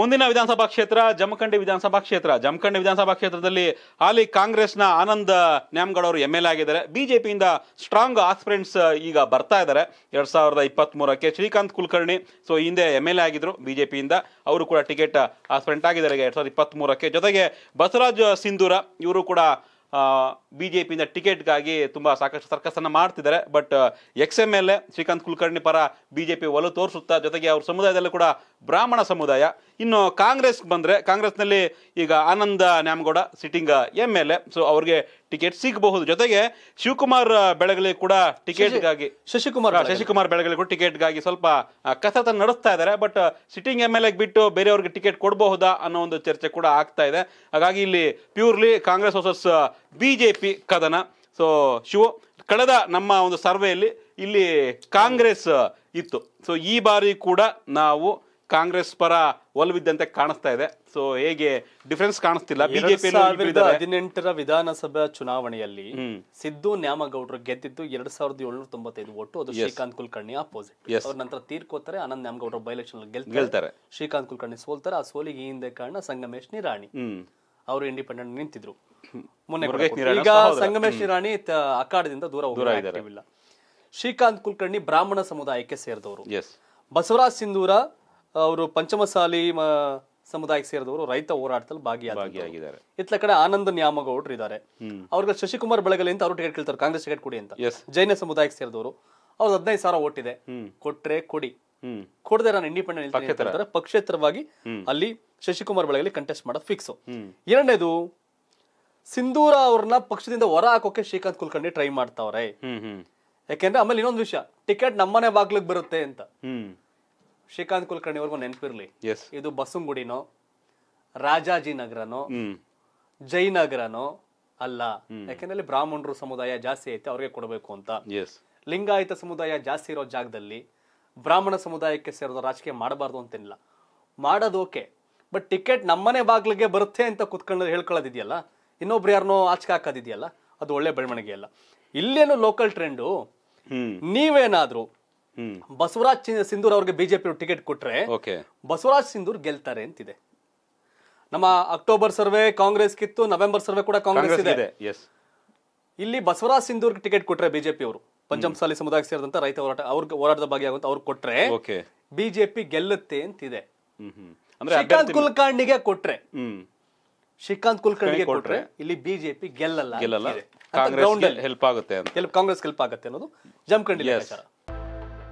ಮುಂದಿನ ವಿಧಾನಸಭಾ ಕ್ಷೇತ್ರ ಜಮಖಂಡಿ ವಿಧಾನಸಭಾ ಕ್ಷೇತ್ರ ಜಮಖಂಡಿ ವಿಧಾನಸಭಾ ಕ್ಷೇತ್ರದಲ್ಲಿ ಹಾಲಿ ಕಾಂಗ್ರೆಸ್ನ ಆನಂದ್ ನ್ಯಾಮ್ಗೌಡ ಅವರು ಎಂ ಎಲ್ ಎ ಆಗಿದ್ದಾರೆ ಬಿಜೆಪಿಯಿಂದ ಸ್ಟ್ರಾಂಗ್ ಆಸ್ಪಿರೆಂಟ್ಸ್ ಈಗ ಬರ್ತಾ ಇದ್ದಾರೆ ಎರಡ್ ಸಾವಿರದ ಇಪ್ಪತ್ತ್ ಮೂರಕ್ಕೆ ಶ್ರೀಕಾಂತ್ ಕುಲಕರ್ಣಿ ಸೊ ಹಿಂದೆ ಎಂ ಎಲ್ ಎ ಆಗಿದ್ರು ಬಿಜೆಪಿಯಿಂದ ಅವರು ಕೂಡ ಟಿಕೆಟ್ ಆಸ್ಪಿರೆಂಟ್ uh, ಆಗಿದ್ದಾರೆ ಎರಡ್ ಸಾವಿರದ ಇಪ್ಪತ್ತ್ ಮೂರಕ್ಕೆ ಜೊತೆಗೆ ಬಸವರಾಜ್ uh, ಸಿಂಧೂರ ಇವರು ಕೂಡ ಬಿ ಜೆ ಪಿಯಿಂದ ಟಿಕೆಟ್ಗಾಗಿ ತುಂಬ ಸಾಕಷ್ಟು ಸರ್ಕಸನ್ನು ಮಾಡ್ತಿದ್ದಾರೆ but ex M L A Shrikant Kulkarni ಪರ ಬಿ ಜೆ ಪಿ ಒಲವು ತೋರಿಸುತ್ತಾ ಜೊತೆಗೆ ಅವ್ರ ಸಮುದಾಯದಲ್ಲೂ ಕೂಡ ಬ್ರಾಹ್ಮಣ ಸಮುದಾಯ ಇನ್ನು ಕಾಂಗ್ರೆಸ್ಗೆ ಬಂದರೆ ಕಾಂಗ್ರೆಸ್ನಲ್ಲಿ ಈಗ Anand Nyamagouda sitting M L A so ಅವ್ರಿಗೆ ಟಿಕೆಟ್ ಸಿಗಬಹುದು ಜೊತೆಗೆ ಶಿವಕುಮಾರ್ ಬೆಳಗಲಿ ಕೂಡ ಟಿಕೆಟ್ಗಾಗಿ ಶಶಿಕುಮಾರ್ ಶಶಿಕುಮಾರ್ ಬೆಳಗಲಿ ಕೂಡ ಟಿಕೆಟ್ಗಾಗಿ ಸ್ವಲ್ಪ ಕಸತ ನಡೆಸ್ತಾ ಇದ್ದಾರೆ but sitting M L A ಬಿಟ್ಟು ಬೇರೆಯವ್ರಿಗೆ ಟಿಕೆಟ್ ಕೊಡಬಹುದಾ ಅನ್ನೋ ಒಂದು ಚರ್ಚೆ ಕೂಡ ಆಗ್ತಾ ಇದೆ ಹಾಗಾಗಿ ಇಲ್ಲಿ ಪ್ಯೂರ್ಲಿ ಕಾಂಗ್ರೆಸ್ ವರ್ಸಸ್ ಬಿಜೆಪಿ ಕದನ ಸೊ ಶಿವ ಕಳೆದ ನಮ್ಮ ಒಂದು ಸರ್ವೆಯಲ್ಲಿ ಇಲ್ಲಿ ಕಾಂಗ್ರೆಸ್ ಇತ್ತು ಸೊ ಈ ಬಾರಿ ಕೂಡ ನಾವು ಕಾಂಗ್ರೆಸ್ ಪರ ಒಲವಿದ್ದಂತೆ ಕಾಣಿಸ್ತಾ ಇದೆ ಸೊ ಹೇಗೆ ಡಿಫರೆನ್ಸ್ ಕಾಣಿಸ್ತಿಲ್ಲ ಬಿಜೆಪಿ ಹದಿನೆಂಟರ ವಿಧಾನಸಭಾ ಚುನಾವಣೆಯಲ್ಲಿ ಸಿದ್ದು ನ್ಯಾಮಗೌಡರು ಗೆದ್ದಿದ್ದು ಎರಡ್ ಸಾವಿರದ ಏಳ್ನೂರ ತೊಂಬತ್ತೈದು ಓಟು ಅದು ಶ್ರೀಕಾಂತ್ ಕುಲಕರ್ಣಿ ಅಪೋಸಿಟ್ ಅವ್ರ ನಂತರ ತೀರ್ಕೋತಾರೆ ಆನಂದ್ ನ್ಯಾಮಗೌಡರು ಬೈ ಎಲೆಕ್ಷನ್ ಗೆಲ್ತಾರೆ ಶ್ರೀಕಾಂತ್ ಕುಲಕರ್ಣಿ ಸೋಲ್ತಾರೆ ಆ ಸೋಲಿಗೆ ಹಿಂದೆ ಕಾರಣ ಸಂಗಮೇಶ್ ನಿರಾಣಿ ಅವರು ಇಂಡಿಪೆಂಡೆಂಟ್ ನಿಂತಿದ್ರು ಮೊನ್ನೆ ಈಗ ಸಂಗಮೇಶ್ ನಿರಾಣಿ ಅಖಾಡದಿಂದ ದೂರ ಹೋಗಿಲ್ಲ ಶ್ರೀಕಾಂತ್ ಕುಲಕರ್ಣಿ ಬ್ರಾಹ್ಮಣ ಸಮುದಾಯಕ್ಕೆ ಸೇರಿದವರು ಬಸವರಾಜ್ ಸಿಂಧೂರ ಅವರು ಪಂಚಮಸಾಲಿ ಸಮುದಾಯಕ್ಕೆ ಸೇರಿದವರು ರೈತ ಹೋರಾಟದಲ್ಲಿ ಭಾಗಿಯಾಗಿದ್ದಾರೆ ಇತ್ಲ ಕಡೆ ಆನಂದ್ ನ್ಯಾಮಗೌಡ್ರು ಇದ್ದಾರೆ ಅವ್ರಿಗೆ ಶಶಿಕುಮಾರ್ ಬೆಳಗಲಿ ಅಂತ ಅವರು ಟಿಕೆಟ್ ಕೇಳ್ತಾರೆ ಕಾಂಗ್ರೆಸ್ ಟಿಕೆಟ್ ಕೊಡಿ ಅಂತ ಜೈನ ಸಮುದಾಯಕ್ಕೆ ಸೇರಿದವರು ಅವ್ರು ಹದಿನೈದು ಸಾವಿರ ಓಟ್ ಇದೆ ಕೊಟ್ರೆ ಕೊಡಿ ಕೊಡದೆ ನಾನು ಇಂಡಿಪೆಂಡೆಂಟ್ ಪಕ್ಷೇತರವಾಗಿ ಅಲ್ಲಿ ಶಶಿಕುಮಾರ್ ಬೆಳಗಲಿ ಕಂಟೆಸ್ಟ್ ಮಾಡೋದು ಫಿಕ್ಸ್ ಎರಡನೇದು ಸಿಂಧೂರ ಅವ್ರನ್ನ ಪಕ್ಷದಿಂದ ಹೊರ ಹಾಕೋಕೆ ಶ್ರೀಕಾಂತ್ ಕುಲಕರ್ಣಿ ಟ್ರೈ ಮಾಡ್ತಾವ್ರೆ ಯಾಕೆಂದ್ರೆ ಆಮೇಲೆ ಇನ್ನೊಂದು ವಿಷಯ ಟಿಕೆಟ್ ನಮ್ಮನೆ ಬಾಗ್ಲಿಗೆ ಬರುತ್ತೆ ಅಂತ ಶ್ರೀಕಾಂತ್ ಕುಲಕರ್ಣಿ ಅವ್ರಿಗೂ ನೆನಪಿರ್ಲಿ ಇದು ಇದು ರಾಜಾಜಿ ನಗರನೋ ಜೈನಗರನೋ ಅಲ್ಲ ಯಾಕೆಂದ್ರೆ ಬ್ರಾಹ್ಮಣರು ಸಮುದಾಯ ಜಾಸ್ತಿ ಐತೆ ಅವ್ರಿಗೆ ಕೊಡಬೇಕು ಅಂತ ಲಿಂಗಾಯತ ಸಮುದಾಯ ಜಾಸ್ತಿ ಇರೋ ಜಾಗದಲ್ಲಿ ಬ್ರಾಹ್ಮಣ ಸಮುದಾಯಕ್ಕೆ ಸೇರೋದು ರಾಜಕೀಯ ಮಾಡಬಾರ್ದು ಅಂತೇನಿಲ್ಲ ಮಾಡೋದು ಓಕೆ ಬಟ್ ಟಿಕೆಟ್ ನಮ್ಮನೆ ಬಾಗ್ಲಿಗೆ ಬರುತ್ತೆ ಅಂತ ಕುತ್ಕೊಂಡು ಹೇಳ್ಕೊಳ್ಳೋದಿದೆಯಲ್ಲ ಇನ್ನೊಬ್ರು ಯಾರನ್ನೋ ಆಚಕ ಹಾಕೋದಿದೆಯಲ್ಲ ಅದು ಒಳ್ಳೆ ಬೆಳವಣಿಗೆ ಅಲ್ಲ ಇಲ್ಲೇನು ಲೋಕಲ್ ಟ್ರೆಂಡು ನೀವೇನಾದ್ರು ಬಸವರಾಜ್ ಸಿಂಧೂರ್ ಅವ್ರಿಗೆ ಬಿಜೆಪಿ ಟಿಕೆಟ್ ಕೊಟ್ರೆ ಬಸವರಾಜ್ ಸಿಂಧೂರ್ ಗೆಲ್ತಾರೆ ಅಂತಿದೆ ನಮ್ಮ ಅಕ್ಟೋಬರ್ ಸರ್ವೆ ಕಾಂಗ್ರೆಸ್ ಕಿತ್ತು ನವೆಂಬರ್ ಸರ್ವೆ ಕೂಡ ಕಾಂಗ್ರೆಸ್ ಇದೆ ಇಲ್ಲಿ ಬಸವರಾಜ್ ಸಿಂಧೂರ್ ಟಿಕೆಟ್ ಕೊಟ್ರೆ ಬಿಜೆಪಿ ಅವರು ಪಂಚಮಸಾಲಿ ಸಮುದಾಯಕ್ಕೆ ಸೇರಿದಂತ ರೈತ ಹೋರಾಟ ಅವ್ರಿಗೆ ಹೋರಾಟದ ಆಗುತ್ತೆ ಅವ್ರು ಕೊಟ್ರೆ ಬಿಜೆಪಿ ಗೆಲ್ಲುತ್ತೆ ಅಂತಿದೆ ಶ್ರೀಕಾಂತ್ ಕುಲಕರ್ಣಿಗೆ ಕೊಟ್ರೆ ಶ್ರೀಕಾಂತ್ ಕುಲಕರ್ಣಿಗೆ ಕೊಟ್ರೆ ಇಲ್ಲಿ ಬಿಜೆಪಿ ಗೆಲ್ಲಲ್ಲ ಗೆಲ್ಲಲ್ಲ ಹೆಲ್ಪ್ ಆಗುತ್ತೆ ಕಾಂಗ್ರೆಸ್ ಹೆಲ್ಪ್ ಆಗುತ್ತೆ ಅನ್ನೋದು ಜಮಖಂಡಿ